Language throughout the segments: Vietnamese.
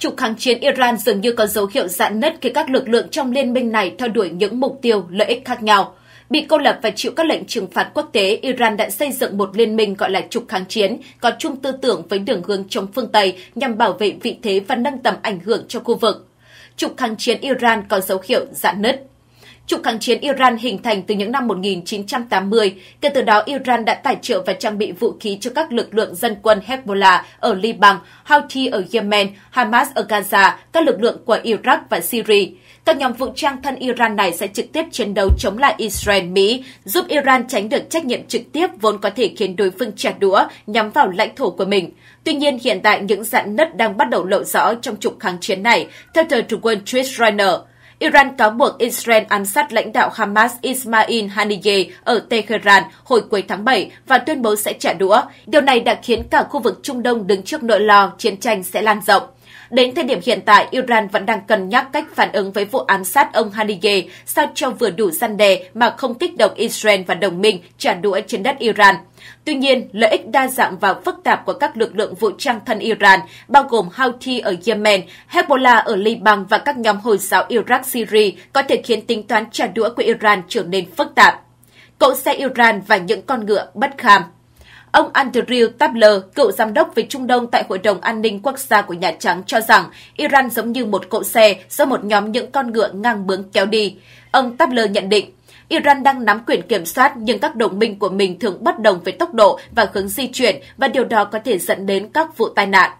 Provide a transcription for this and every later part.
Trục kháng chiến Iran dường như có dấu hiệu giãn nứt khi các lực lượng trong liên minh này theo đuổi những mục tiêu lợi ích khác nhau. Bị cô lập và chịu các lệnh trừng phạt quốc tế, Iran đã xây dựng một liên minh gọi là trục kháng chiến, có chung tư tưởng với đường hướng chống phương Tây nhằm bảo vệ vị thế và nâng tầm ảnh hưởng cho khu vực. Trục kháng chiến Iran có dấu hiệu giãn nứt. Trục kháng chiến Iran hình thành từ những năm 1980, kể từ đó Iran đã tài trợ và trang bị vũ khí cho các lực lượng dân quân Hezbollah ở Liban, Houthi ở Yemen, Hamas ở Gaza, các lực lượng của Iraq và Syria. Các nhóm vũ trang thân Iran này sẽ trực tiếp chiến đấu chống lại Israel, Mỹ, giúp Iran tránh được trách nhiệm trực tiếp vốn có thể khiến đối phương trả đũa nhắm vào lãnh thổ của mình. Tuy nhiên, hiện tại những dạn nứt đang bắt đầu lộ rõ trong trục kháng chiến này, theo tờ The Wall Street Journal. Iran cáo buộc Israel ám sát lãnh đạo Hamas Ismail Haniyeh ở Tehran hồi cuối tháng 7 và tuyên bố sẽ trả đũa. Điều này đã khiến cả khu vực Trung Đông đứng trước nỗi lo chiến tranh sẽ lan rộng. Đến thời điểm hiện tại, Iran vẫn đang cân nhắc cách phản ứng với vụ ám sát ông Haniyeh sao cho vừa đủ gian đe mà không kích động Israel và đồng minh trả đũa trên đất Iran. Tuy nhiên, lợi ích đa dạng và phức tạp của các lực lượng vũ trang thân Iran, bao gồm Houthi ở Yemen, Hezbollah ở Liban và các nhóm Hồi giáo Iraq, Syria, có thể khiến tính toán trả đũa của Iran trở nên phức tạp. Cậu xe Iran và những con ngựa bất kham. Ông Andrew Tabler, cựu giám đốc về Trung Đông tại Hội đồng An ninh Quốc gia của Nhà Trắng cho rằng Iran giống như một cỗ xe do một nhóm những con ngựa ngang bướng kéo đi. Ông Tabler nhận định, Iran đang nắm quyền kiểm soát nhưng các đồng minh của mình thường bất đồng về tốc độ và hướng di chuyển và điều đó có thể dẫn đến các vụ tai nạn.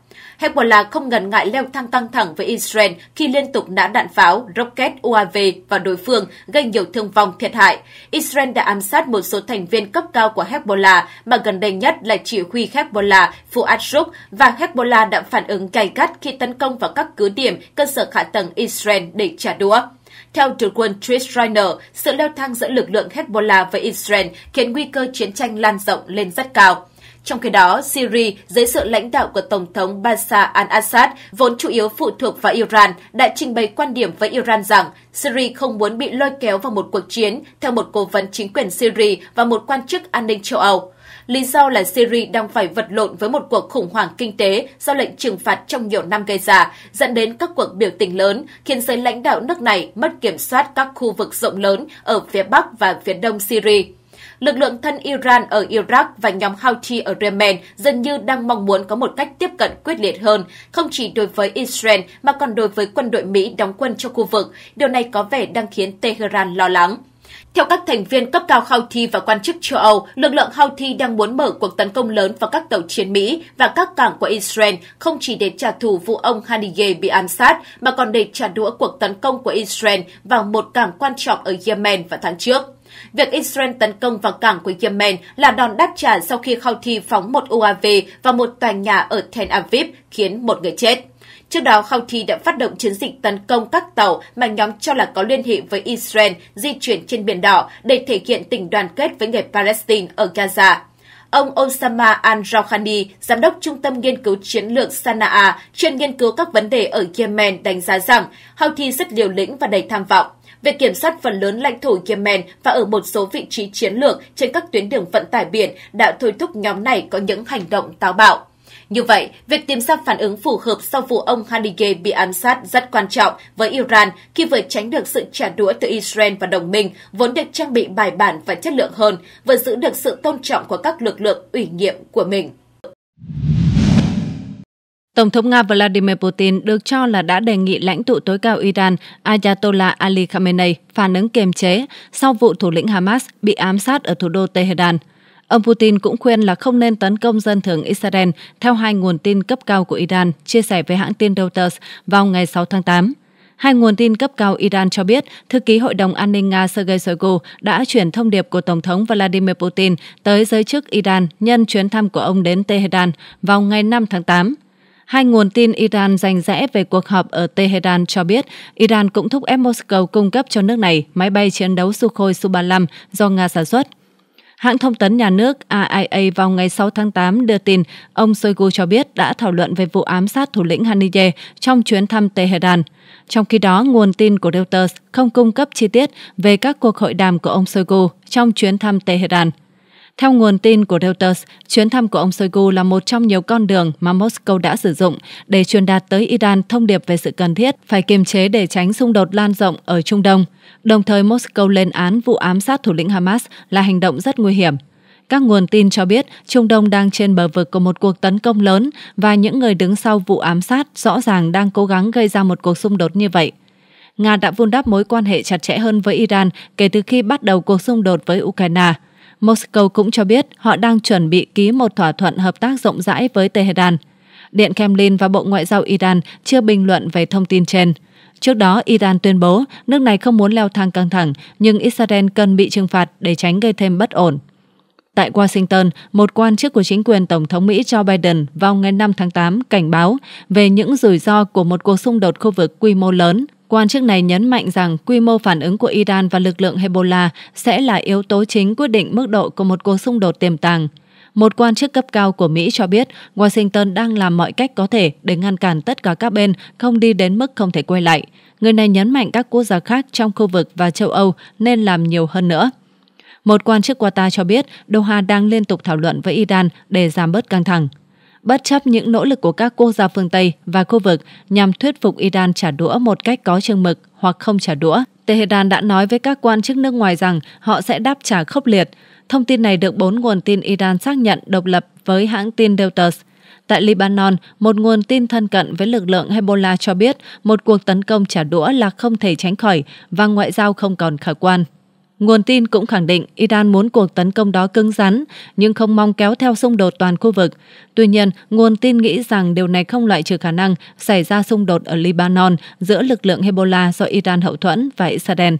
Hezbollah không ngần ngại leo thang căng thẳng với Israel khi liên tục nã đạn pháo, rocket UAV vào đối phương, gây nhiều thương vong thiệt hại. Israel đã ám sát một số thành viên cấp cao của Hezbollah, mà gần đây nhất là chỉ huy Hezbollah Fuad Shuk và Hezbollah đã phản ứng gay gắt khi tấn công vào các cứ điểm, cơ sở hạ tầng Israel để trả đũa. Theo tướng quân Chris Reiner, sự leo thang giữa lực lượng Hezbollah với Israel khiến nguy cơ chiến tranh lan rộng lên rất cao. Trong khi đó, Syria dưới sự lãnh đạo của Tổng thống Bashar al-Assad, vốn chủ yếu phụ thuộc vào Iran, đã trình bày quan điểm với Iran rằng Syria không muốn bị lôi kéo vào một cuộc chiến, theo một cố vấn chính quyền Syria và một quan chức an ninh châu Âu. Lý do là Syria đang phải vật lộn với một cuộc khủng hoảng kinh tế do lệnh trừng phạt trong nhiều năm gây ra, dẫn đến các cuộc biểu tình lớn, khiến giới lãnh đạo nước này mất kiểm soát các khu vực rộng lớn ở phía Bắc và phía Đông Syria. Lực lượng thân Iran ở Iraq và nhóm Houthi ở Yemen dường như đang mong muốn có một cách tiếp cận quyết liệt hơn, không chỉ đối với Israel mà còn đối với quân đội Mỹ đóng quân cho khu vực. Điều này có vẻ đang khiến Tehran lo lắng. Theo các thành viên cấp cao Houthi và quan chức châu Âu, lực lượng Houthi đang muốn mở cuộc tấn công lớn vào các tàu chiến Mỹ và các cảng của Israel, không chỉ để trả thù vụ ông Haniyeh bị ám sát, mà còn để trả đũa cuộc tấn công của Israel vào một cảng quan trọng ở Yemen vào tháng trước. Việc Israel tấn công vào cảng của Yemen là đòn đáp trả sau khi Houthi phóng một UAV vào một tòa nhà ở Tel Aviv khiến một người chết. Trước đó, Houthi đã phát động chiến dịch tấn công các tàu mà nhóm cho là có liên hệ với Israel di chuyển trên Biển Đỏ để thể hiện tình đoàn kết với người Palestine ở Gaza. Ông Osama al-Rouhani, giám đốc Trung tâm Nghiên cứu Chiến lược Sana'a, chuyên nghiên cứu các vấn đề ở Yemen đánh giá rằng Houthi rất liều lĩnh và đầy tham vọng. Việc kiểm soát phần lớn lãnh thổ Yemen và ở một số vị trí chiến lược trên các tuyến đường vận tải biển đã thôi thúc nhóm này có những hành động táo bạo. Như vậy, việc tìm ra phản ứng phù hợp sau vụ ông Hanigeh bị ám sát rất quan trọng với Iran khi vừa tránh được sự trả đũa từ Israel và đồng minh vốn được trang bị bài bản và chất lượng hơn, vừa giữ được sự tôn trọng của các lực lượng ủy nhiệm của mình. Tổng thống Nga Vladimir Putin được cho là đã đề nghị lãnh tụ tối cao Iran Ayatollah Ali Khamenei phản ứng kiềm chế sau vụ thủ lĩnh Hamas bị ám sát ở thủ đô Tehran. Ông Putin cũng khuyên là không nên tấn công dân thường Israel theo hai nguồn tin cấp cao của Iran chia sẻ với hãng tin Reuters vào ngày 6 tháng 8. Hai nguồn tin cấp cao Iran cho biết, thư ký Hội đồng An ninh Nga Sergei Shoigu đã chuyển thông điệp của Tổng thống Vladimir Putin tới giới chức Iran nhân chuyến thăm của ông đến Tehran vào ngày 5 tháng 8. Hai nguồn tin Iran rành rẽ về cuộc họp ở Tehran cho biết Iran cũng thúc ép Moscow cung cấp cho nước này máy bay chiến đấu Sukhoi Su-35 do Nga sản xuất. Hãng thông tấn nhà nước AIA vào ngày 6 tháng 8 đưa tin ông Shoigu cho biết đã thảo luận về vụ ám sát thủ lĩnh Haniyeh trong chuyến thăm Tehran. Trong khi đó, nguồn tin của Reuters không cung cấp chi tiết về các cuộc hội đàm của ông Shoigu trong chuyến thăm Tehran. Theo nguồn tin của Reuters, chuyến thăm của ông Shoigu là một trong nhiều con đường mà Moscow đã sử dụng để truyền đạt tới Iran thông điệp về sự cần thiết phải kiềm chế để tránh xung đột lan rộng ở Trung Đông. Đồng thời, Moscow lên án vụ ám sát thủ lĩnh Hamas là hành động rất nguy hiểm. Các nguồn tin cho biết Trung Đông đang trên bờ vực của một cuộc tấn công lớn và những người đứng sau vụ ám sát rõ ràng đang cố gắng gây ra một cuộc xung đột như vậy. Nga đã vun đắp mối quan hệ chặt chẽ hơn với Iran kể từ khi bắt đầu cuộc xung đột với Ukraine – Moscow cũng cho biết họ đang chuẩn bị ký một thỏa thuận hợp tác rộng rãi với Tehran. Điện Kremlin và Bộ Ngoại giao Iran chưa bình luận về thông tin trên. Trước đó, Iran tuyên bố nước này không muốn leo thang căng thẳng, nhưng Israel cần bị trừng phạt để tránh gây thêm bất ổn. Tại Washington, một quan chức của chính quyền Tổng thống Mỹ Joe Biden vào ngày 5 tháng 8 cảnh báo về những rủi ro của một cuộc xung đột khu vực quy mô lớn Quan chức này nhấn mạnh rằng quy mô phản ứng của Iran và lực lượng Hezbollah sẽ là yếu tố chính quyết định mức độ của một cuộc xung đột tiềm tàng. Một quan chức cấp cao của Mỹ cho biết Washington đang làm mọi cách có thể để ngăn cản tất cả các bên không đi đến mức không thể quay lại. Người này nhấn mạnh các quốc gia khác trong khu vực và châu Âu nên làm nhiều hơn nữa. Một quan chức Qatar cho biết Doha đang liên tục thảo luận với Iran để giảm bớt căng thẳng bất chấp những nỗ lực của các quốc gia phương Tây và khu vực nhằm thuyết phục Iran trả đũa một cách có chừng mực hoặc không trả đũa. Tehran đã nói với các quan chức nước ngoài rằng họ sẽ đáp trả khốc liệt. Thông tin này được bốn nguồn tin Iran xác nhận độc lập với hãng tin Reuters. Tại Lebanon, một nguồn tin thân cận với lực lượng Hezbollah cho biết một cuộc tấn công trả đũa là không thể tránh khỏi và ngoại giao không còn khả quan. Nguồn tin cũng khẳng định Iran muốn cuộc tấn công đó cứng rắn nhưng không mong kéo theo xung đột toàn khu vực. Tuy nhiên, nguồn tin nghĩ rằng điều này không loại trừ khả năng xảy ra xung đột ở Lebanon giữa lực lượng Hezbollah do Iran hậu thuẫn và Israel.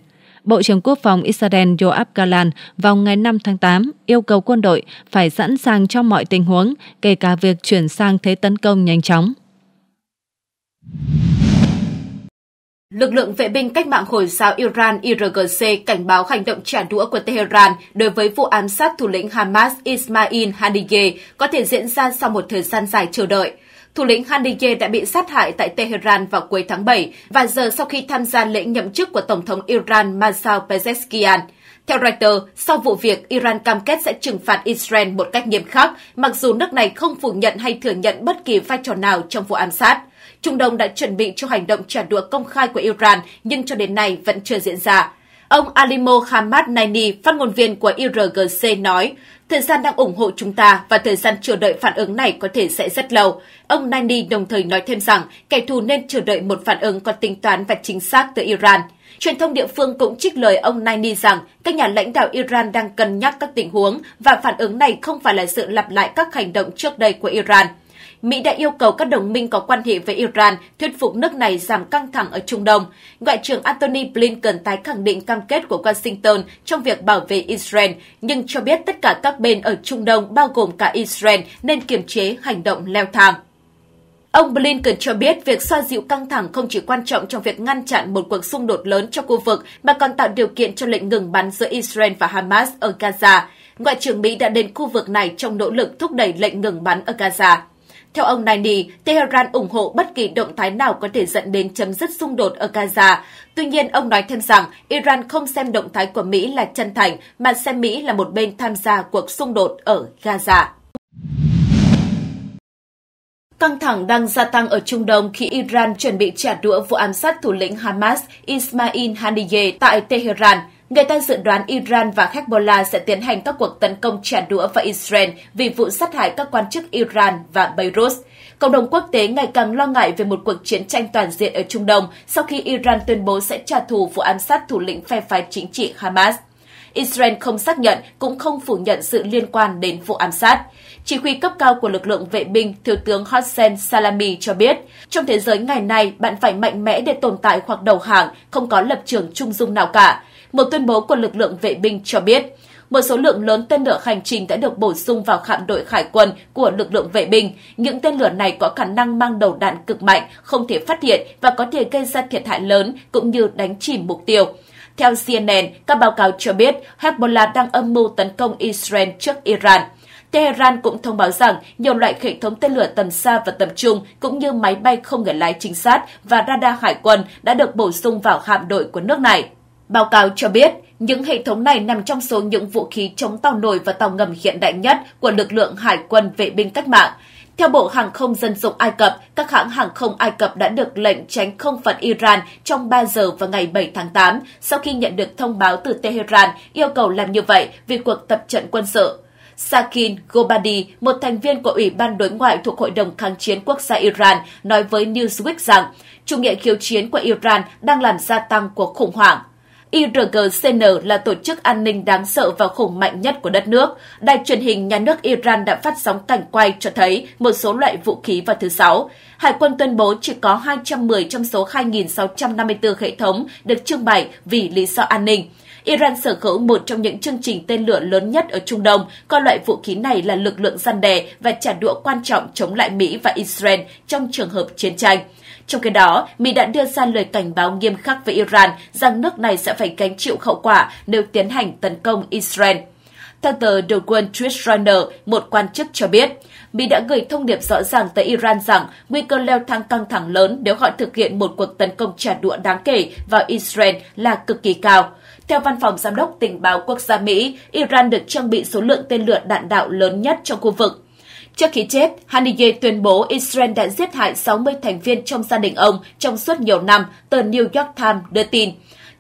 Bộ trưởng Quốc phòng Israel Yoav Gallant vào ngày 5 tháng 8 yêu cầu quân đội phải sẵn sàng cho mọi tình huống, kể cả việc chuyển sang thế tấn công nhanh chóng. Lực lượng vệ binh cách mạng Hồi giáo Iran IRGC cảnh báo hành động trả đũa của Tehran đối với vụ ám sát thủ lĩnh Hamas Ismail Haniyeh có thể diễn ra sau một thời gian dài chờ đợi. Thủ lĩnh Haniyeh đã bị sát hại tại Tehran vào cuối tháng 7 và giờ sau khi tham gia lễ nhậm chức của Tổng thống Iran Masoud Pezeshkian. Theo Reuters, sau vụ việc, Iran cam kết sẽ trừng phạt Israel một cách nghiêm khắc, mặc dù nước này không phủ nhận hay thừa nhận bất kỳ vai trò nào trong vụ ám sát. Trung Đông đã chuẩn bị cho hành động trả đũa công khai của Iran nhưng cho đến nay vẫn chưa diễn ra. Ông Alimo Hamad Naini, phát ngôn viên của IRGC nói, thời gian đang ủng hộ chúng ta và thời gian chờ đợi phản ứng này có thể sẽ rất lâu. Ông Naini đồng thời nói thêm rằng kẻ thù nên chờ đợi một phản ứng có tính toán và chính xác từ Iran. Truyền thông địa phương cũng trích lời ông Naini rằng các nhà lãnh đạo Iran đang cân nhắc các tình huống và phản ứng này không phải là sự lặp lại các hành động trước đây của Iran. Mỹ đã yêu cầu các đồng minh có quan hệ với Iran thuyết phục nước này giảm căng thẳng ở Trung Đông. Ngoại trưởng Antony Blinken tái khẳng định cam kết của Washington trong việc bảo vệ Israel, nhưng cho biết tất cả các bên ở Trung Đông bao gồm cả Israel nên kiềm chế hành động leo thang. Ông Blinken cho biết việc xoa dịu căng thẳng không chỉ quan trọng trong việc ngăn chặn một cuộc xung đột lớn cho khu vực mà còn tạo điều kiện cho lệnh ngừng bắn giữa Israel và Hamas ở Gaza. Ngoại trưởng Mỹ đã đến khu vực này trong nỗ lực thúc đẩy lệnh ngừng bắn ở Gaza. Theo ông Nani, Tehran ủng hộ bất kỳ động thái nào có thể dẫn đến chấm dứt xung đột ở Gaza. Tuy nhiên, ông nói thêm rằng Iran không xem động thái của Mỹ là chân thành, mà xem Mỹ là một bên tham gia cuộc xung đột ở Gaza. Căng thẳng đang gia tăng ở Trung Đông khi Iran chuẩn bị trả đũa vụ ám sát thủ lĩnh Hamas Ismail Haniyeh tại Tehran. Người ta dự đoán Iran và Hezbollah sẽ tiến hành các cuộc tấn công trả đũa vào Israel vì vụ sát hại các quan chức Iran và Beirut. Cộng đồng quốc tế ngày càng lo ngại về một cuộc chiến tranh toàn diện ở Trung Đông sau khi Iran tuyên bố sẽ trả thù vụ ám sát thủ lĩnh phe phái chính trị Hamas. Israel không xác nhận cũng không phủ nhận sự liên quan đến vụ ám sát. Chỉ huy cấp cao của lực lượng vệ binh Thiếu tướng Hossein Salami cho biết, trong thế giới ngày nay, bạn phải mạnh mẽ để tồn tại hoặc đầu hàng, không có lập trường trung dung nào cả một tuyên bố của lực lượng vệ binh cho biết một số lượng lớn tên lửa hành trình đã được bổ sung vào hạm đội hải quân của lực lượng vệ binh. Những tên lửa này có khả năng mang đầu đạn cực mạnh, không thể phát hiện và có thể gây ra thiệt hại lớn cũng như đánh chìm mục tiêu. Theo CNN, các báo cáo cho biết Hezbollah đang âm mưu tấn công Israel trước Iran. Tehran cũng thông báo rằng nhiều loại hệ thống tên lửa tầm xa và tầm trung cũng như máy bay không người lái chính xác và radar hải quân đã được bổ sung vào hạm đội của nước này. Báo cáo cho biết, những hệ thống này nằm trong số những vũ khí chống tàu nổi và tàu ngầm hiện đại nhất của lực lượng Hải quân vệ binh cách mạng. Theo Bộ Hàng không Dân dụng Ai Cập, các hãng hàng không Ai Cập đã được lệnh tránh không phận Iran trong 3 giờ vào ngày 7 tháng 8 sau khi nhận được thông báo từ Tehran yêu cầu làm như vậy vì cuộc tập trận quân sự. Sakin Gobadi, một thành viên của Ủy ban Đối ngoại thuộc Hội đồng Kháng chiến Quốc gia Iran, nói với Newsweek rằng chủ nghĩa khiếu chiến của Iran đang làm gia tăng cuộc khủng hoảng. IRGCN là tổ chức an ninh đáng sợ và khủng mạnh nhất của đất nước. Đài truyền hình nhà nước Iran đã phát sóng cảnh quay cho thấy một số loại vũ khí vào thứ Sáu. Hải quân tuyên bố chỉ có 210 trong số 2.654 hệ thống được trưng bày vì lý do an ninh. Iran sở hữu một trong những chương trình tên lửa lớn nhất ở Trung Đông, coi loại vũ khí này là lực lượng gian đe và trả đũa quan trọng chống lại Mỹ và Israel trong trường hợp chiến tranh. Trong khi đó, Mỹ đã đưa ra lời cảnh báo nghiêm khắc với Iran rằng nước này sẽ phải gánh chịu hậu quả nếu tiến hành tấn công Israel. Theo tờ The Wall Street Journal, một quan chức cho biết, Mỹ đã gửi thông điệp rõ ràng tới Iran rằng nguy cơ leo thang căng thẳng lớn nếu họ thực hiện một cuộc tấn công trả đũa đáng kể vào Israel là cực kỳ cao. Theo Văn phòng Giám đốc Tình báo Quốc gia Mỹ, Iran được trang bị số lượng tên lửa đạn đạo lớn nhất trong khu vực Trước khi chết, Haniyeh tuyên bố Israel đã giết hại 60 thành viên trong gia đình ông trong suốt nhiều năm, tờ New York Times đưa tin.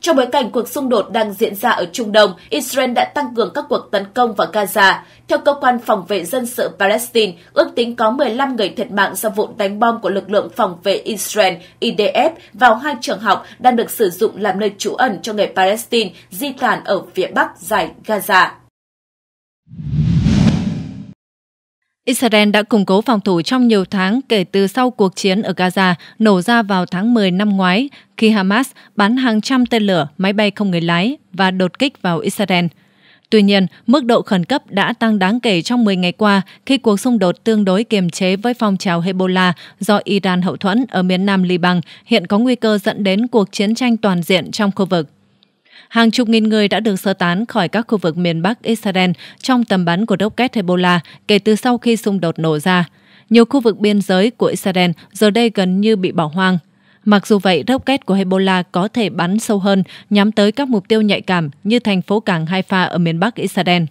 Trong bối cảnh cuộc xung đột đang diễn ra ở Trung Đông, Israel đã tăng cường các cuộc tấn công vào Gaza. Theo cơ quan phòng vệ dân sự Palestine, ước tính có 15 người thiệt mạng do vụ đánh bom của lực lượng phòng vệ Israel IDF vào hai trường học đang được sử dụng làm nơi trú ẩn cho người Palestine di tản ở phía bắc giải Gaza. Israel đã củng cố phòng thủ trong nhiều tháng kể từ sau cuộc chiến ở Gaza nổ ra vào tháng 10 năm ngoái khi Hamas bắn hàng trăm tên lửa, máy bay không người lái và đột kích vào Israel. Tuy nhiên, mức độ khẩn cấp đã tăng đáng kể trong 10 ngày qua khi cuộc xung đột tương đối kiềm chế với phong trào Hezbollah do Iran hậu thuẫn ở miền nam Liban hiện có nguy cơ dẫn đến cuộc chiến tranh toàn diện trong khu vực. Hàng chục nghìn người đã được sơ tán khỏi các khu vực miền Bắc Israel trong tầm bắn của rocket Hezbollah kể từ sau khi xung đột nổ ra. Nhiều khu vực biên giới của Israel giờ đây gần như bị bỏ hoang. Mặc dù vậy, rocket của Hezbollah có thể bắn sâu hơn, nhắm tới các mục tiêu nhạy cảm như thành phố cảng Haifa ở miền Bắc Israel.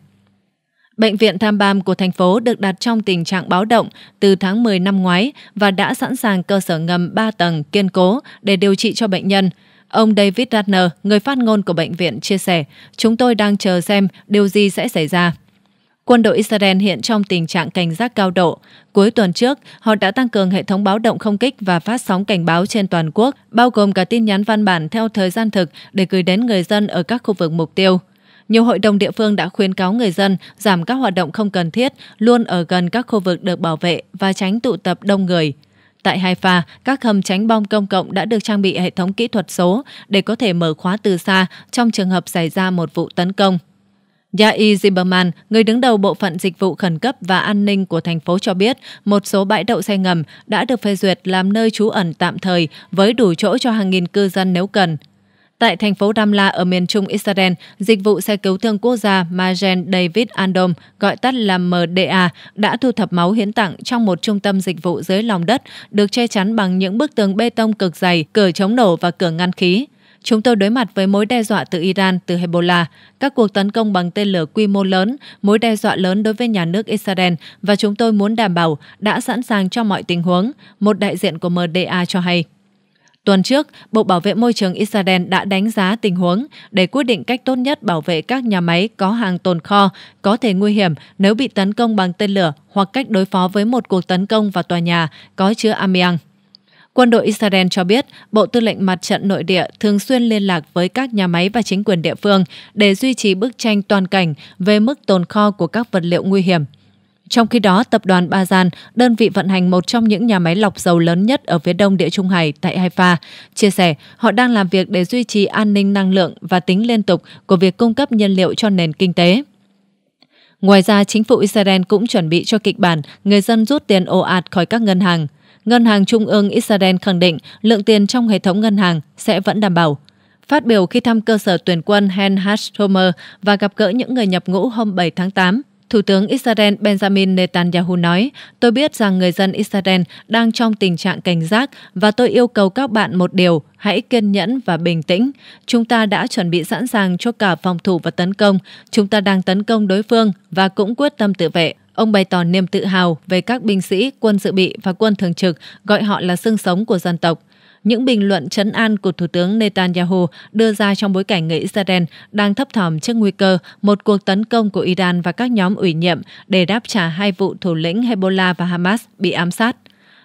Bệnh viện Tham Bam của thành phố được đặt trong tình trạng báo động từ tháng 10 năm ngoái và đã sẵn sàng cơ sở ngầm 3 tầng kiên cố để điều trị cho bệnh nhân. Ông David Ratner, người phát ngôn của bệnh viện, chia sẻ, chúng tôi đang chờ xem điều gì sẽ xảy ra. Quân đội Israel hiện trong tình trạng cảnh giác cao độ. Cuối tuần trước, họ đã tăng cường hệ thống báo động không kích và phát sóng cảnh báo trên toàn quốc, bao gồm cả tin nhắn văn bản theo thời gian thực để gửi đến người dân ở các khu vực mục tiêu. Nhiều hội đồng địa phương đã khuyến cáo người dân giảm các hoạt động không cần thiết, luôn ở gần các khu vực được bảo vệ và tránh tụ tập đông người. Tại Haifa, các hầm tránh bom công cộng đã được trang bị hệ thống kỹ thuật số để có thể mở khóa từ xa trong trường hợp xảy ra một vụ tấn công. Yai Zimmerman, người đứng đầu bộ phận dịch vụ khẩn cấp và an ninh của thành phố cho biết, một số bãi đậu xe ngầm đã được phê duyệt làm nơi trú ẩn tạm thời với đủ chỗ cho hàng nghìn cư dân nếu cần. Tại thành phố Ramla ở miền trung Israel, dịch vụ xe cứu thương quốc gia Magen David Andom, gọi tắt là MDA, đã thu thập máu hiến tặng trong một trung tâm dịch vụ dưới lòng đất, được che chắn bằng những bức tường bê tông cực dày, cửa chống nổ và cửa ngăn khí. Chúng tôi đối mặt với mối đe dọa từ Iran, từ Hezbollah, các cuộc tấn công bằng tên lửa quy mô lớn, mối đe dọa lớn đối với nhà nước Israel và chúng tôi muốn đảm bảo đã sẵn sàng cho mọi tình huống, một đại diện của MDA cho hay. Tuần trước, Bộ Bảo vệ Môi trường Israel đã đánh giá tình huống để quyết định cách tốt nhất bảo vệ các nhà máy có hàng tồn kho có thể nguy hiểm nếu bị tấn công bằng tên lửa hoặc cách đối phó với một cuộc tấn công vào tòa nhà có chứa amiang. Quân đội Israel cho biết, Bộ Tư lệnh Mặt trận Nội địa thường xuyên liên lạc với các nhà máy và chính quyền địa phương để duy trì bức tranh toàn cảnh về mức tồn kho của các vật liệu nguy hiểm – trong khi đó, tập đoàn Bazan, đơn vị vận hành một trong những nhà máy lọc dầu lớn nhất ở phía đông địa Trung Hải tại Haifa, chia sẻ họ đang làm việc để duy trì an ninh năng lượng và tính liên tục của việc cung cấp nhiên liệu cho nền kinh tế. Ngoài ra, chính phủ Israel cũng chuẩn bị cho kịch bản người dân rút tiền ồ ạt khỏi các ngân hàng. Ngân hàng Trung ương Israel khẳng định lượng tiền trong hệ thống ngân hàng sẽ vẫn đảm bảo. Phát biểu khi thăm cơ sở tuyển quân Hen Hashomer và gặp gỡ những người nhập ngũ hôm 7 tháng 8, Thủ tướng Israel Benjamin Netanyahu nói, tôi biết rằng người dân Israel đang trong tình trạng cảnh giác và tôi yêu cầu các bạn một điều, hãy kiên nhẫn và bình tĩnh. Chúng ta đã chuẩn bị sẵn sàng cho cả phòng thủ và tấn công. Chúng ta đang tấn công đối phương và cũng quyết tâm tự vệ. Ông bày tỏ niềm tự hào về các binh sĩ, quân dự bị và quân thường trực, gọi họ là xương sống của dân tộc. Những bình luận chấn an của Thủ tướng Netanyahu đưa ra trong bối cảnh người Israel đang thấp thỏm trước nguy cơ một cuộc tấn công của Iran và các nhóm ủy nhiệm để đáp trả hai vụ thủ lĩnh Hezbollah và Hamas bị ám sát.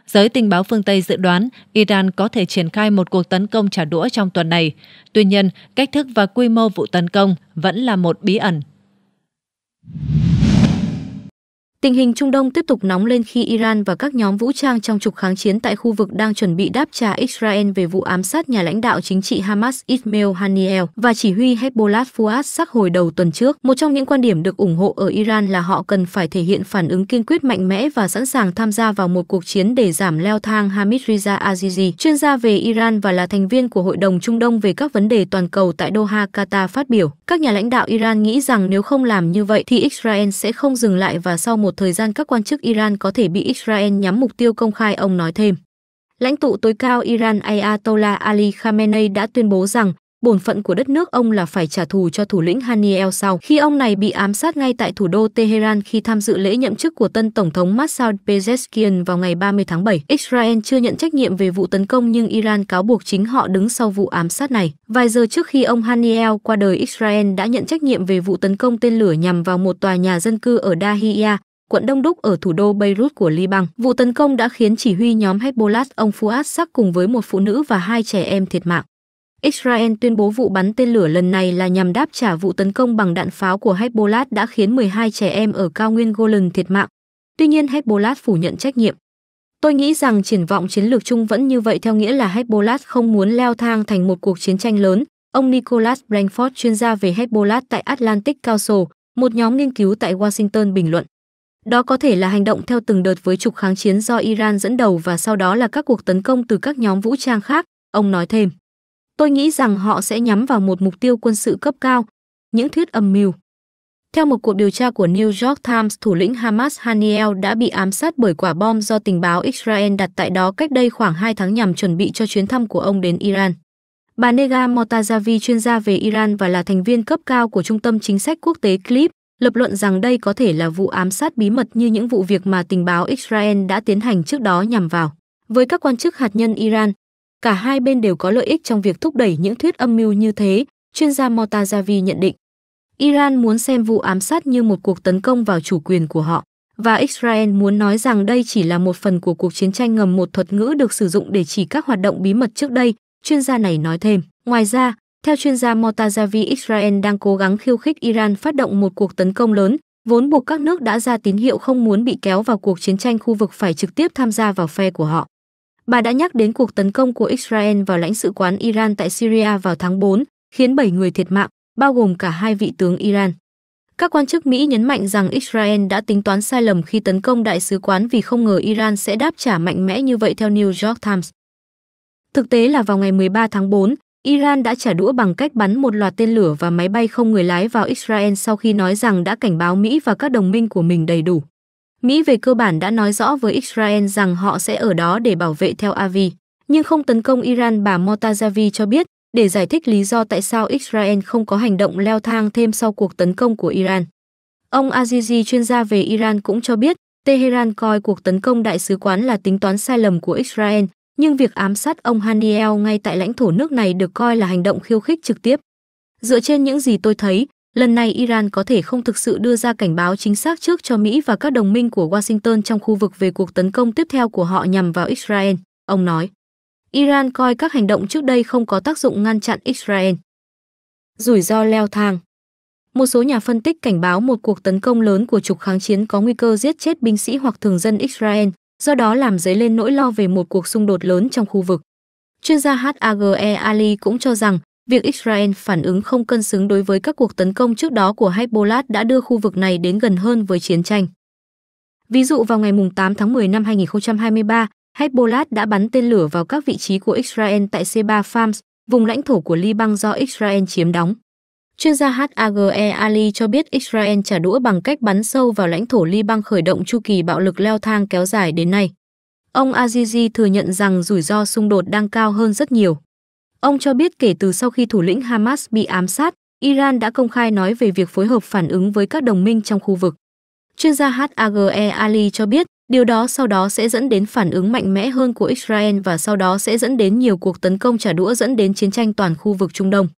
Giới tình báo phương Tây dự đoán Iran có thể triển khai một cuộc tấn công trả đũa trong tuần này. Tuy nhiên, cách thức và quy mô vụ tấn công vẫn là một bí ẩn. Tình hình Trung Đông tiếp tục nóng lên khi Iran và các nhóm vũ trang trong trục kháng chiến tại khu vực đang chuẩn bị đáp trả Israel về vụ ám sát nhà lãnh đạo chính trị Hamas Ismail Haniyeh và chỉ huy Hezbollah Fuad sắc hồi đầu tuần trước. Một trong những quan điểm được ủng hộ ở Iran là họ cần phải thể hiện phản ứng kiên quyết mạnh mẽ và sẵn sàng tham gia vào một cuộc chiến để giảm leo thang Hamid Riza Azizi, chuyên gia về Iran và là thành viên của Hội đồng Trung Đông về các vấn đề toàn cầu tại Doha, Qatar phát biểu. Các nhà lãnh đạo Iran nghĩ rằng nếu không làm như vậy thì Israel sẽ không dừng lại và sau một thời gian các quan chức Iran có thể bị Israel nhắm mục tiêu công khai, ông nói thêm. Lãnh tụ tối cao Iran Ayatollah Ali Khamenei đã tuyên bố rằng bổn phận của đất nước ông là phải trả thù cho thủ lĩnh Hani El sau khi ông này bị ám sát ngay tại thủ đô Tehran khi tham dự lễ nhậm chức của tân tổng thống Massoud Pezeshkian vào ngày 30 tháng 7. Israel chưa nhận trách nhiệm về vụ tấn công nhưng Iran cáo buộc chính họ đứng sau vụ ám sát này. Vài giờ trước khi ông Hani El qua đời, Israel đã nhận trách nhiệm về vụ tấn công tên lửa nhằm vào một tòa nhà dân cư ở Dahiyah, quận Đông Đúc ở thủ đô Beirut của Liban. Vụ tấn công đã khiến chỉ huy nhóm Hezbollah ông Fuad Sắc cùng với một phụ nữ và hai trẻ em thiệt mạng. Israel tuyên bố vụ bắn tên lửa lần này là nhằm đáp trả vụ tấn công bằng đạn pháo của Hezbollah đã khiến 12 trẻ em ở cao nguyên Golan thiệt mạng. Tuy nhiên Hezbollah phủ nhận trách nhiệm. Tôi nghĩ rằng triển vọng chiến lược chung vẫn như vậy theo nghĩa là Hezbollah không muốn leo thang thành một cuộc chiến tranh lớn, ông Nicholas Blanford, chuyên gia về Hezbollah tại Atlantic Council, một nhóm nghiên cứu tại Washington bình luận. Đó có thể là hành động theo từng đợt với trục kháng chiến do Iran dẫn đầu và sau đó là các cuộc tấn công từ các nhóm vũ trang khác, ông nói thêm. Tôi nghĩ rằng họ sẽ nhắm vào một mục tiêu quân sự cấp cao, những thuyết âm mưu. Theo một cuộc điều tra của New York Times, thủ lĩnh Hamas Haniel đã bị ám sát bởi quả bom do tình báo Israel đặt tại đó cách đây khoảng 2 tháng nhằm chuẩn bị cho chuyến thăm của ông đến Iran. Bà Nega Mortazavi, chuyên gia về Iran và là thành viên cấp cao của Trung tâm Chính sách Quốc tế CLIP, lập luận rằng đây có thể là vụ ám sát bí mật như những vụ việc mà tình báo Israel đã tiến hành trước đó nhằm vào. Với các quan chức hạt nhân Iran, cả hai bên đều có lợi ích trong việc thúc đẩy những thuyết âm mưu như thế, chuyên gia Motazavi nhận định. Iran muốn xem vụ ám sát như một cuộc tấn công vào chủ quyền của họ, và Israel muốn nói rằng đây chỉ là một phần của cuộc chiến tranh ngầm một thuật ngữ được sử dụng để chỉ các hoạt động bí mật trước đây, chuyên gia này nói thêm. Ngoài ra, theo chuyên gia Motazavi, Israel đang cố gắng khiêu khích Iran phát động một cuộc tấn công lớn, vốn buộc các nước đã ra tín hiệu không muốn bị kéo vào cuộc chiến tranh khu vực phải trực tiếp tham gia vào phe của họ. Bà đã nhắc đến cuộc tấn công của Israel vào lãnh sự quán Iran tại Syria vào tháng 4, khiến 7 người thiệt mạng, bao gồm cả hai vị tướng Iran. Các quan chức Mỹ nhấn mạnh rằng Israel đã tính toán sai lầm khi tấn công đại sứ quán vì không ngờ Iran sẽ đáp trả mạnh mẽ như vậy theo New York Times. Thực tế là vào ngày 13 tháng 4, Iran đã trả đũa bằng cách bắn một loạt tên lửa và máy bay không người lái vào Israel sau khi nói rằng đã cảnh báo Mỹ và các đồng minh của mình đầy đủ. Mỹ về cơ bản đã nói rõ với Israel rằng họ sẽ ở đó để bảo vệ theo Avi, nhưng không tấn công Iran bà Motazavi cho biết để giải thích lý do tại sao Israel không có hành động leo thang thêm sau cuộc tấn công của Iran. Ông Azizi, chuyên gia về Iran cũng cho biết, Tehran coi cuộc tấn công đại sứ quán là tính toán sai lầm của Israel, nhưng việc ám sát ông Haniel ngay tại lãnh thổ nước này được coi là hành động khiêu khích trực tiếp. Dựa trên những gì tôi thấy, lần này Iran có thể không thực sự đưa ra cảnh báo chính xác trước cho Mỹ và các đồng minh của Washington trong khu vực về cuộc tấn công tiếp theo của họ nhằm vào Israel, ông nói. Iran coi các hành động trước đây không có tác dụng ngăn chặn Israel. Rủi ro leo thang Một số nhà phân tích cảnh báo một cuộc tấn công lớn của trục kháng chiến có nguy cơ giết chết binh sĩ hoặc thường dân Israel, do đó làm dấy lên nỗi lo về một cuộc xung đột lớn trong khu vực. Chuyên gia HAGE Ali cũng cho rằng Việc Israel phản ứng không cân xứng đối với các cuộc tấn công trước đó của Hezbollah đã đưa khu vực này đến gần hơn với chiến tranh. Ví dụ vào ngày 8 tháng 10 năm 2023, Hezbollah đã bắn tên lửa vào các vị trí của Israel tại Seba Farms, vùng lãnh thổ của Liban do Israel chiếm đóng. Chuyên gia HAGE Ali cho biết Israel trả đũa bằng cách bắn sâu vào lãnh thổ Liban khởi động chu kỳ bạo lực leo thang kéo dài đến nay. Ông Azizi thừa nhận rằng rủi ro xung đột đang cao hơn rất nhiều. Ông cho biết kể từ sau khi thủ lĩnh Hamas bị ám sát, Iran đã công khai nói về việc phối hợp phản ứng với các đồng minh trong khu vực. Chuyên gia HAGE Ali cho biết, điều đó sau đó sẽ dẫn đến phản ứng mạnh mẽ hơn của Israel và sau đó sẽ dẫn đến nhiều cuộc tấn công trả đũa dẫn đến chiến tranh toàn khu vực Trung Đông.